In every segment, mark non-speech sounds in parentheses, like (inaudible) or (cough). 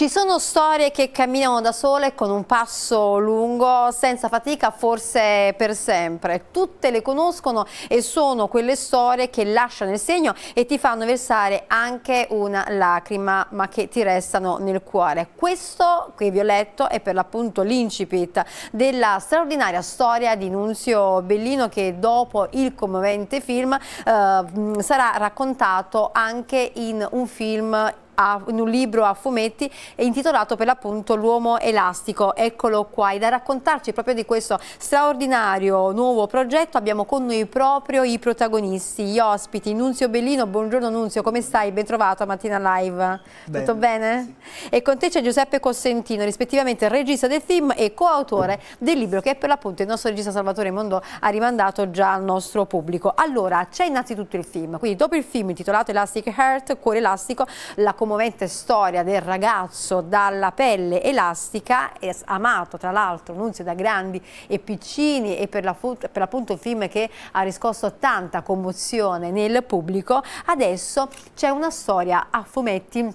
Ci sono storie che camminano da sole con un passo lungo, senza fatica, forse per sempre. Tutte le conoscono e sono quelle storie che lasciano il segno e ti fanno versare anche una lacrima, ma che ti restano nel cuore. Questo che vi ho letto è per l'appunto l'incipit della straordinaria storia di Nunzio Bellino che dopo il commovente film eh, sarà raccontato anche in un film a, in un libro a fumetti intitolato per l'appunto L'uomo elastico. Eccolo qua e da raccontarci proprio di questo straordinario nuovo progetto abbiamo con noi proprio i protagonisti, gli ospiti. Nunzio Bellino, buongiorno Nunzio, come stai? Ben trovato a Mattina Live. Bene, Tutto bene? Sì. E con te c'è Giuseppe Cossentino, rispettivamente regista del film e coautore del libro che per l'appunto il nostro regista Salvatore Mondo ha rimandato già al nostro pubblico. Allora, c'è innanzitutto il film, quindi dopo il film intitolato Elastic Heart, Cuore Elastico, la commovente storia del ragazzo dalla pelle elastica, amato tra l'altro Nunzio da grandi e piccini e per l'appunto un film che ha riscosso tanta commozione nel pubblico, adesso c'è una storia a fumetti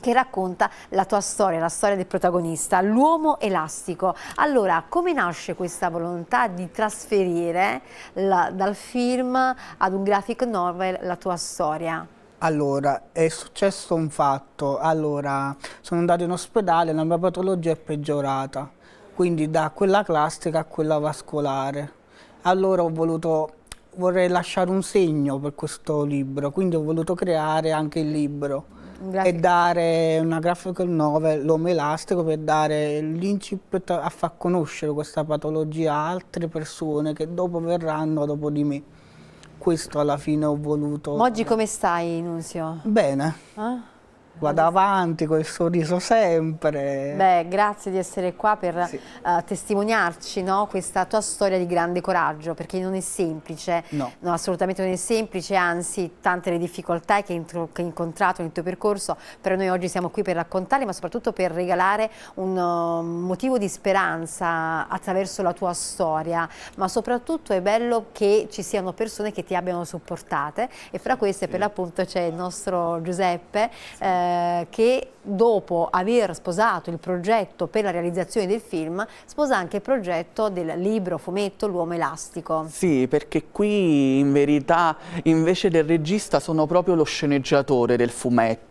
che racconta la tua storia, la storia del protagonista, l'uomo elastico. Allora, come nasce questa volontà di trasferire la, dal film ad un graphic novel la tua storia? Allora, è successo un fatto. Allora, sono andato in ospedale, la mia patologia è peggiorata, quindi da quella classica a quella vascolare. Allora ho voluto, vorrei lasciare un segno per questo libro, quindi ho voluto creare anche il libro e dare una graphical novel, l'uomo elastico, per dare l'incipit a far conoscere questa patologia a altre persone che dopo verranno dopo di me questo alla fine ho voluto. oggi come stai, Nunzio? Bene. Eh? vada avanti con il sorriso sempre. Beh, grazie di essere qua per sì. uh, testimoniarci no? questa tua storia di grande coraggio, perché non è semplice, no. no assolutamente non è semplice, anzi tante le difficoltà che, hai incontrato nel tuo percorso, però noi oggi siamo qui per raccontarle, ma soprattutto per regalare un uh, motivo di speranza attraverso la tua storia, ma soprattutto è bello che ci siano persone che ti abbiano supportate e fra queste sì. per l'appunto c'è il nostro Giuseppe. Sì. Eh, eh, che dopo aver sposato il progetto per la realizzazione del film, sposa anche il progetto del libro fumetto L'uomo elastico. Sì, perché qui in verità invece del regista sono proprio lo sceneggiatore del fumetto.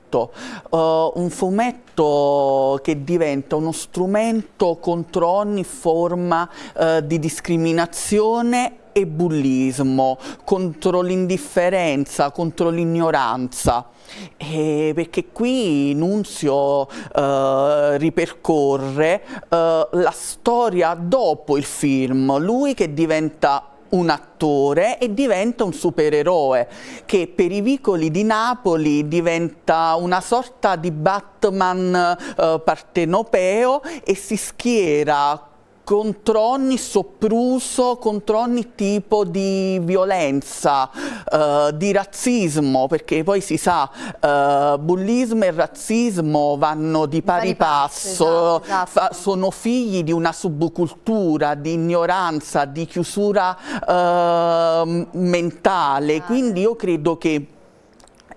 Uh, un fumetto che diventa uno strumento contro ogni forma uh, di discriminazione e bullismo, contro l'indifferenza, contro l'ignoranza. perché qui Nunzio eh, ripercorre eh, la storia dopo il film, lui che diventa un attore e diventa un supereroe che per i vicoli di Napoli diventa una sorta di Batman eh, partenopeo e si schiera contro ogni sopruso, contro ogni tipo di violenza, eh, di razzismo, perché poi si sa, eh, bullismo e razzismo vanno di pari, pari passo, passo esatto, esatto. sono figli di una subcultura, di ignoranza, di chiusura eh, mentale, quindi io credo che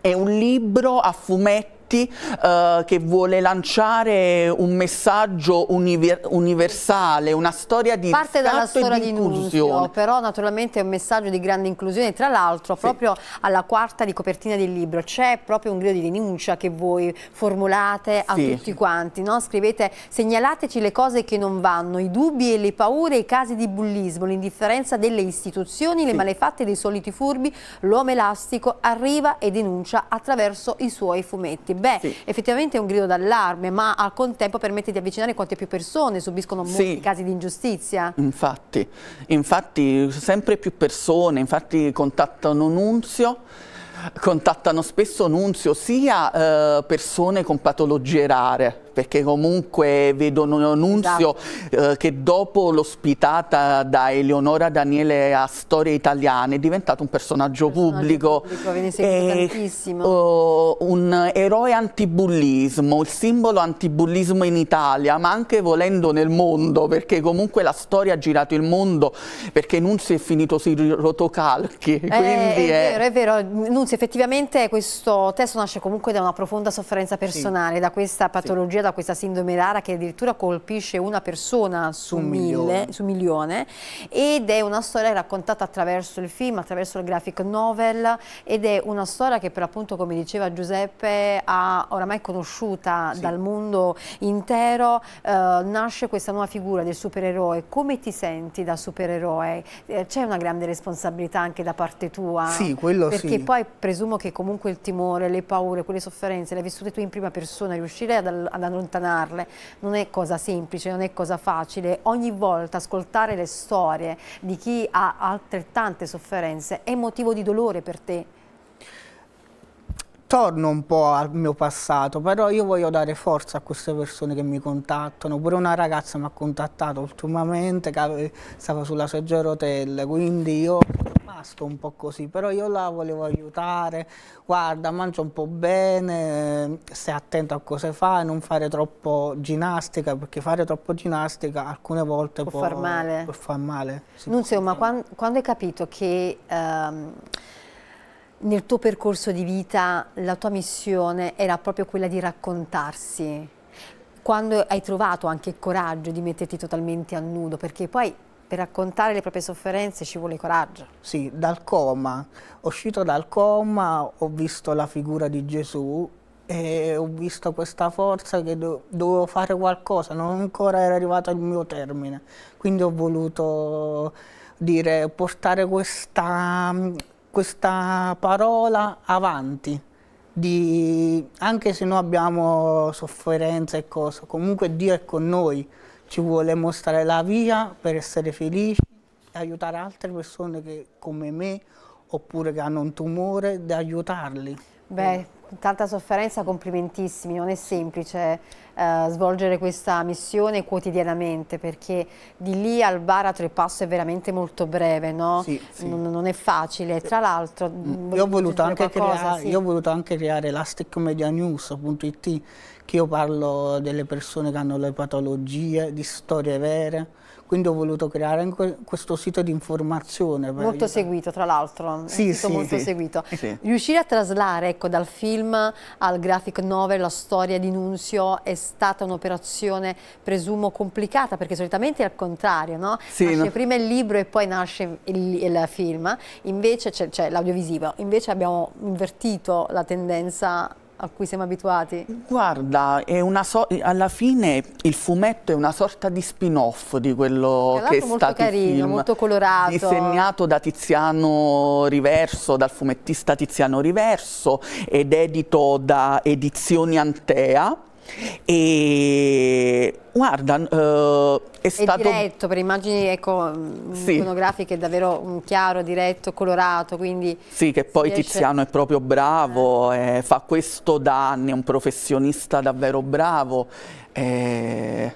è un libro a fumetto Moratti eh, che vuole lanciare un messaggio univer universale, una storia di Parte dalla storia di inclusione. però naturalmente è un messaggio di grande inclusione, tra l'altro sì. proprio alla quarta di copertina del libro c'è proprio un grido di denuncia che voi formulate a sì. tutti quanti, no? scrivete segnalateci le cose che non vanno, i dubbi e le paure, i casi di bullismo, l'indifferenza delle istituzioni, sì. le malefatte dei soliti furbi, l'uomo elastico arriva e denuncia attraverso i suoi fumetti beh, sì. effettivamente è un grido d'allarme, ma al contempo permette di avvicinare quante più persone, subiscono sì. molti casi di ingiustizia. Infatti, infatti sempre più persone, infatti contattano Nunzio, contattano spesso Nunzio sia eh, persone con patologie rare, perché comunque vedo Nunzio esatto. eh, che dopo l'ospitata da Eleonora Daniele a Storie Italiane è diventato un personaggio, personaggio pubblico, pubblico viene e, eh, un eroe antibullismo, il simbolo antibullismo in Italia ma anche volendo nel mondo perché comunque la storia ha girato il mondo perché Nunzio è finito sui rotocalchi eh, quindi è, è... vero, è vero, Nunzio effettivamente questo testo nasce comunque da una profonda sofferenza personale, sì. da questa patologia sì da questa sindrome rara che addirittura colpisce una persona su, un mille, milione. su milione ed è una storia raccontata attraverso il film, attraverso il graphic novel ed è una storia che per appunto come diceva Giuseppe ha oramai conosciuta sì. dal mondo intero, eh, nasce questa nuova figura del supereroe, come ti senti da supereroe? Eh, c'è una grande responsabilità anche da parte tua? Sì, quello perché sì. Perché poi presumo che comunque il timore, le paure, quelle sofferenze le hai vissute tu in prima persona, riuscire ad, ad allontanarle. Non è cosa semplice, non è cosa facile. Ogni volta ascoltare le storie di chi ha altrettante sofferenze è motivo di dolore per te torno un po' al mio passato, però io voglio dare forza a queste persone che mi contattano. Pure una ragazza mi ha contattato ultimamente, che stava sulla seggia a rotelle, quindi io rimasto un po' così, però io la volevo aiutare, guarda, mangia un po' bene, stai attento a cosa fai, non fare troppo ginnastica, perché fare troppo ginnastica alcune volte può, può far male. Può far male Nunzio, ma quando, quando, hai capito che... Um, nel tuo percorso di vita la tua missione era proprio quella di raccontarsi. Quando hai trovato anche il coraggio di metterti totalmente a nudo, perché poi per raccontare le proprie sofferenze ci vuole coraggio. Sì, dal coma, uscito dal coma ho visto la figura di Gesù e ho visto questa forza che dovevo fare qualcosa, non ancora era arrivato il mio termine, quindi ho voluto dire, portare questa questa parola avanti, di, anche se noi abbiamo sofferenze e cose, comunque Dio è con noi, ci vuole mostrare la via per essere felici, aiutare altre persone che, come me oppure che hanno un tumore, di aiutarli. Beh, tanta sofferenza, complimentissimi, non è semplice eh, svolgere questa missione quotidianamente perché di lì al baratro il passo è veramente molto breve, no? sì, sì. Non, non, è facile. Tra l'altro, mm, mm, io, io, ho voluto anche creare l'asticmedianews.it che io parlo delle persone che hanno le patologie, di storie vere, quindi ho voluto creare anche questo sito di informazione. molto seguito, tra l'altro, sì, sì, molto sì. seguito. Sì. Riuscire a traslare ecco, dal film al graphic novel la storia di Nunzio è stata un'operazione, presumo, complicata, perché solitamente è al contrario, no? nasce no? prima il libro e poi nasce il, il film, invece c'è l'audiovisivo, invece abbiamo invertito la tendenza a cui siamo abituati? Guarda, so alla fine il fumetto è una sorta di spin-off di quello che è stato molto carino, film, molto colorato. Disegnato da Tiziano Riverso, dal fumettista Tiziano Riverso ed edito da Edizioni Antea e guarda, eh, è, è stato... diretto, per immagini ecco, mm, sì. iconografiche davvero chiaro, diretto, colorato, quindi... Sì, che poi riesce... Tiziano è proprio bravo, eh. Eh, fa questo da anni, è un professionista davvero bravo. Eh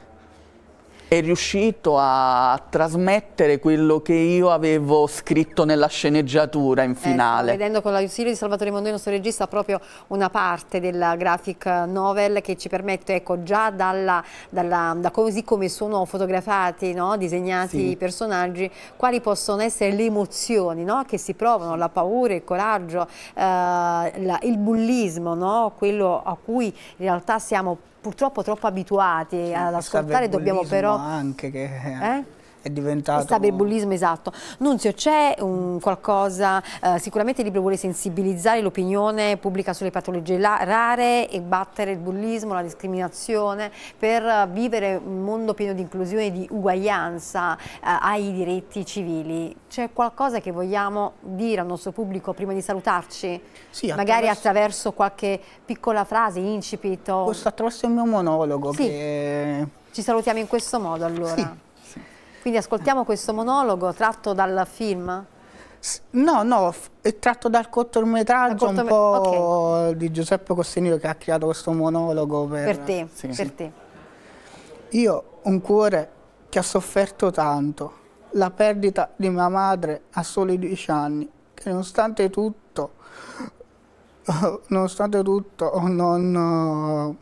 è riuscito a trasmettere quello che io avevo scritto nella sceneggiatura in ecco, finale. Eh, vedendo con l'ausilio di Salvatore Mondo, il nostro regista, proprio una parte della graphic novel che ci permette, ecco, già dalla, dalla, da così come sono fotografati, no? disegnati sì. i personaggi, quali possono essere le emozioni no? che si provano, la paura, il coraggio, eh, la, il bullismo, no? quello a cui in realtà siamo purtroppo troppo abituati sì, ad ascoltare, dobbiamo però anche che... Eh? eh è diventato... È cyberbullismo, esatto. Nunzio, c'è qualcosa, eh, sicuramente il libro vuole sensibilizzare l'opinione pubblica sulle patologie rare e battere il bullismo, la discriminazione, per vivere un mondo pieno di inclusione e di uguaglianza eh, ai diritti civili. C'è qualcosa che vogliamo dire al nostro pubblico prima di salutarci? Sì, attraverso... Magari attraverso qualche piccola frase, incipit? O... Questo attraverso il mio monologo sì. che ci salutiamo in questo modo allora. Sì. Quindi ascoltiamo questo monologo tratto dal film? No, no, è tratto dal cortometraggio un po' okay. di Giuseppe Costenino che ha creato questo monologo per, per te. Sì, per sì. te. Io un cuore che ha sofferto tanto, la perdita di mia madre a soli dieci anni, che nonostante tutto, (laughs) nonostante tutto oh, non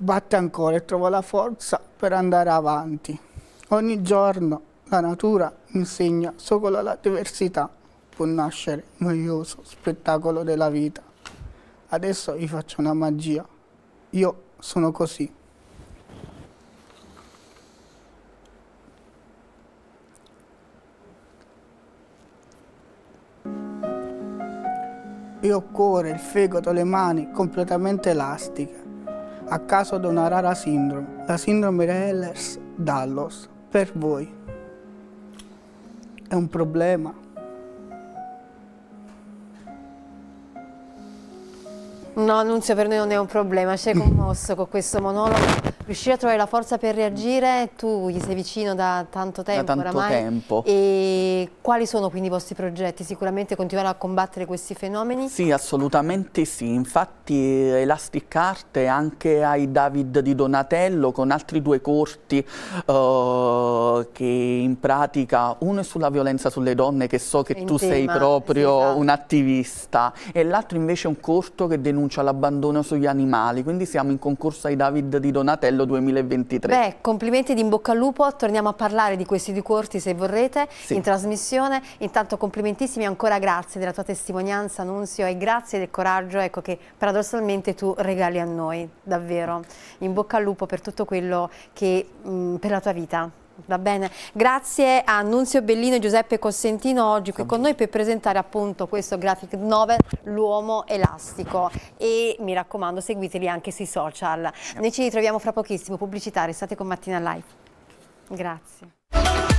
batte ancora e trova la forza per andare avanti. Ogni giorno la natura insegna solo la diversità può nascere il noioso spettacolo della vita. Adesso vi faccio una magia. Io sono così. Io ho cuore, il fegato, le mani completamente elastiche a caso di una rara sindrome, la sindrome ehlers dallos Per voi è un problema? No, Annunzio, per noi non è un problema, ci hai commosso (laughs) con questo monologo riuscire a trovare la forza per reagire, tu gli sei vicino da tanto tempo da tanto oramai. tempo. E quali sono quindi i vostri progetti? Sicuramente continuare a combattere questi fenomeni? Sì, assolutamente sì. Infatti Elastic Art è anche ai David di Donatello con altri due corti eh, che in pratica uno è sulla violenza sulle donne che so che in tu tema, sei proprio sì, esatto. un attivista e l'altro invece è un corto che denuncia l'abbandono sugli animali. Quindi siamo in concorso ai David di Donatello bello 2023. Beh, complimenti di in bocca al lupo, torniamo a parlare di questi due corti se vorrete sì. in trasmissione. Intanto complimentissimi e ancora grazie della tua testimonianza Nunzio e grazie del coraggio ecco, che paradossalmente tu regali a noi, davvero. In bocca al lupo per tutto quello che mh, per la tua vita. Va bene, grazie a Nunzio Bellino e Giuseppe Cossentino oggi qui con noi per presentare appunto questo graphic novel L'uomo elastico e mi raccomando seguiteli anche sui social. Noi ci ritroviamo fra pochissimo, pubblicità, restate con Mattina Live. Grazie.